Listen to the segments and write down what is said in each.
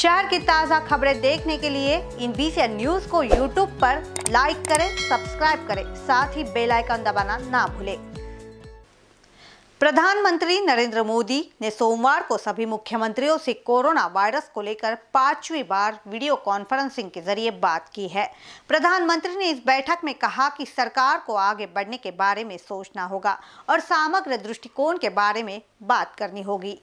शहर की ताज़ा खबरें देखने के लिए इन बीसी न्यूज को यूट्यूब पर लाइक करें सब्सक्राइब करें साथ ही बेल आइकन दबाना ना भूलें प्रधानमंत्री नरेंद्र मोदी ने सोमवार को सभी मुख्यमंत्रियों से कोरोना वायरस को लेकर पांचवी बार वीडियो कॉन्फ्रेंसिंग के जरिए बात की है प्रधानमंत्री ने इस बैठक में कहा कि सरकार को आगे बढ़ने के बारे में सोचना होगा और समग्र दृष्टिकोण के बारे में बात करनी होगी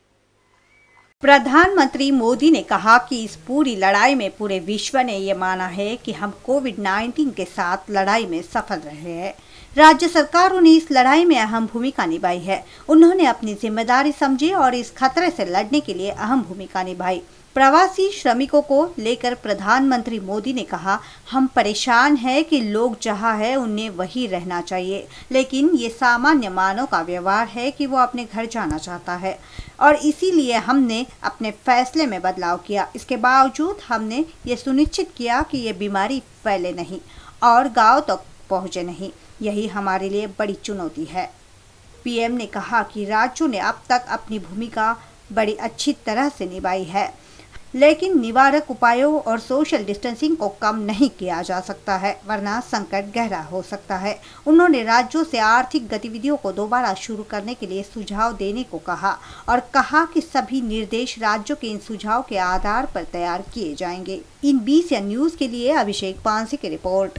प्रधानमंत्री मोदी ने कहा कि इस पूरी लड़ाई में पूरे विश्व ने ये माना है कि हम कोविड 19 के साथ लड़ाई में सफल रहे हैं राज्य सरकारों ने इस लड़ाई में अहम भूमिका निभाई है उन्होंने अपनी जिम्मेदारी समझी और इस खतरे से लड़ने के लिए अहम भूमिका निभाई प्रवासी श्रमिकों को लेकर प्रधानमंत्री मोदी ने कहा हम परेशान हैं कि लोग जहाँ है उन्हें वही रहना चाहिए लेकिन ये सामान्य मानव का व्यवहार है कि वो अपने घर जाना चाहता है और इसीलिए हमने अपने फैसले में बदलाव किया इसके बावजूद हमने ये सुनिश्चित किया कि ये बीमारी फैले नहीं और गाँव तक तो पहुँचे नहीं यही हमारे लिए बड़ी चुनौती है पीएम ने कहा कि राज्यों ने अब तक अपनी भूमिका बड़ी अच्छी तरह से निभाई है लेकिन निवारक उपायों और सोशल डिस्टेंसिंग को कम नहीं किया जा सकता है वरना संकट गहरा हो सकता है उन्होंने राज्यों से आर्थिक गतिविधियों को दोबारा शुरू करने के लिए सुझाव देने को कहा और कहा कि सभी निर्देश राज्यों के इन सुझाव के आधार पर तैयार किए जाएंगे इन बीस या न्यूज के लिए अभिषेक पांसी की रिपोर्ट